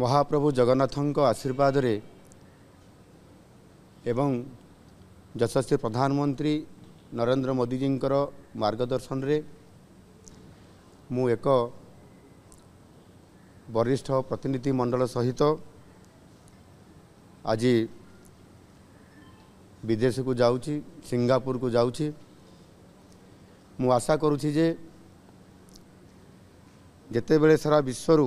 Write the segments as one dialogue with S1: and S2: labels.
S1: ମହାପ୍ରଭୁ ଜଗନ୍ନାଥଙ୍କ ଆଶୀର୍ବାଦରେ ଏବଂ ଯଶସ୍ୱୀ ପ୍ରଧାନମନ୍ତ୍ରୀ ନରେନ୍ଦ୍ର ମୋଦିଜୀଙ୍କର ମାର୍ଗଦର୍ଶନରେ ମୁଁ ଏକ ବରିଷ୍ଠ ପ୍ରତିନିଧି ମଣ୍ଡଳ ସହିତ ଆଜି ବିଦେଶକୁ ଯାଉଛି ସିଙ୍ଗାପୁରକୁ ଯାଉଛି ମୁଁ ଆଶା କରୁଛି ଯେ ଯେତେବେଳେ ସାରା ବିଶ୍ୱରୁ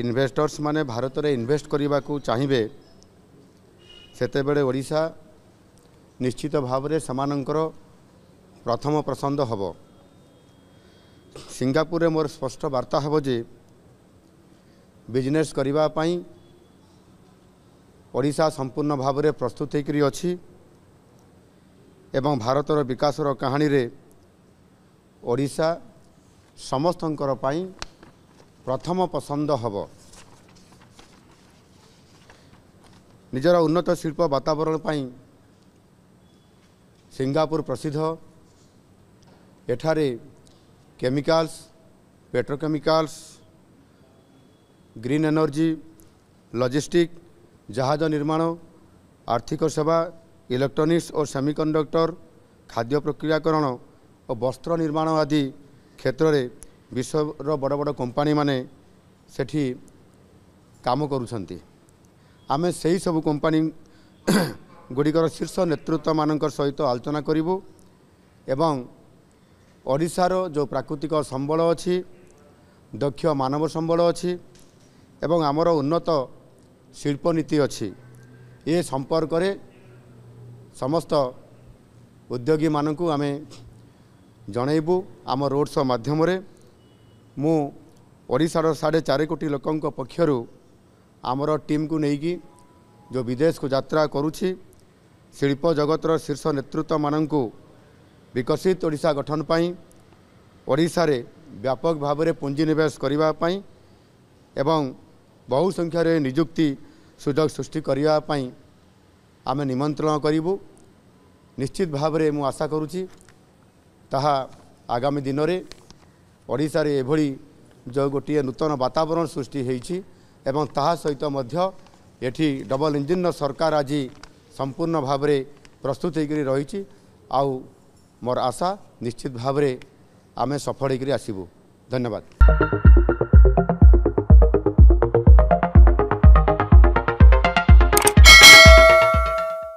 S1: ଇନଭେଷ୍ଟର୍ସ ମାନେ ଭାରତରେ ଇନଭେଷ୍ଟ କରିବାକୁ ଚାହିଁବେ ସେତେବେଳେ ଓଡ଼ିଶା ନିଶ୍ଚିତ ଭାବରେ ସେମାନଙ୍କର ପ୍ରଥମ ପସନ୍ଦ ହେବ ସିଙ୍ଗାପୁରରେ ମୋର ସ୍ପଷ୍ଟ ବାର୍ତ୍ତା ହେବ ଯେ ବିଜନେସ୍ କରିବା ପାଇଁ ଓଡ଼ିଶା ସମ୍ପୂର୍ଣ୍ଣ ଭାବରେ ପ୍ରସ୍ତୁତ ହୋଇକରି ଅଛି ଏବଂ ଭାରତର ବିକାଶର କାହାଣୀରେ ଓଡ଼ିଶା ସମସ୍ତଙ୍କର ପାଇଁ ପ୍ରଥମ ପସନ୍ଦ ହେବ ନିଜର ଉନ୍ନତ ଶିଳ୍ପ ବାତାବରଣ ପାଇଁ ସିଙ୍ଗାପୁର ପ୍ରସିଦ୍ଧ ଏଠାରେ chemicals petrochemicals green energy logistic ଜାହାଜ ନିର୍ମାଣ ଆର୍ଥିକ ସେବା ଇଲେକ୍ଟ୍ରୋନିକ୍ସ ଓ ସେମିକଣ୍ଡକ୍ଟର ଖାଦ୍ୟ ପ୍ରକ୍ରିୟାକରଣ ଓ ବସ୍ତ୍ର ନିର୍ମାଣ ଆଦି କ୍ଷେତ୍ରରେ ବିଶ୍ୱର ବଡ଼ ବଡ଼ କମ୍ପାନୀମାନେ ସେଠି କାମ କରୁଛନ୍ତି ଆମେ ସେହି ସବୁ କମ୍ପାନୀ ଗୁଡ଼ିକର ଶୀର୍ଷ ନେତୃତ୍ୱମାନଙ୍କ ସହିତ ଆଲୋଚନା କରିବୁ ଏବଂ ଓଡ଼ିଶାର ଯେଉଁ ପ୍ରାକୃତିକ ସମ୍ବଳ ଅଛି ଦକ୍ଷ ମାନବ ସମ୍ବଳ ଅଛି ଏବଂ ଆମର ଉନ୍ନତ ଶିଳ୍ପନୀତି ଅଛି ଏ ସମ୍ପର୍କରେ ସମସ୍ତ ଉଦ୍ୟୋଗୀମାନଙ୍କୁ ଆମେ ଜଣେଇବୁ ଆମ ରୋଡ଼ ଶୋ ମାଧ୍ୟମରେ ମୁଁ ଓଡ଼ିଶାର ସାଢ଼େ ଚାରି କୋଟି ଲୋକଙ୍କ ପକ୍ଷରୁ ଆମର ଟିମ୍କୁ ନେଇକି ଯେଉଁ ବିଦେଶକୁ ଯାତ୍ରା କରୁଛି ଶିଳ୍ପ ଜଗତର ଶୀର୍ଷ ନେତୃତ୍ୱମାନଙ୍କୁ ବିକଶିତ ଓଡ଼ିଶା ଗଠନ ପାଇଁ ଓଡ଼ିଶାରେ ବ୍ୟାପକ ଭାବରେ ପୁଞ୍ଜିନିବେଶ କରିବା ପାଇଁ ଏବଂ ବହୁ ସଂଖ୍ୟାରେ ନିଯୁକ୍ତି ସୁଯୋଗ ସୃଷ୍ଟି କରିବା ପାଇଁ ଆମେ ନିମନ୍ତ୍ରଣ କରିବୁ ନିଶ୍ଚିତ ଭାବରେ ମୁଁ ଆଶା କରୁଛି ତାହା ଆଗାମୀ ଦିନରେ ଓଡ଼ିଶାରେ ଏଭଳି ଯେଉଁ ଗୋଟିଏ ନୂତନ ବାତାବରଣ ସୃଷ୍ଟି ହୋଇଛି ଏବଂ ତାହା ସହିତ ମଧ୍ୟ ଏଠି ଡବଲ ଇଞ୍ଜିନ୍ର ସରକାର ଆଜି ସମ୍ପୂର୍ଣ୍ଣ ଭାବରେ ପ୍ରସ୍ତୁତ ହେଇକରି ରହିଛି ଆଉ ମୋର ଆଶା ନିଶ୍ଚିତ ଭାବରେ ଆମେ ସଫଳ ହୋଇକରି ଆସିବୁ ଧନ୍ୟବାଦ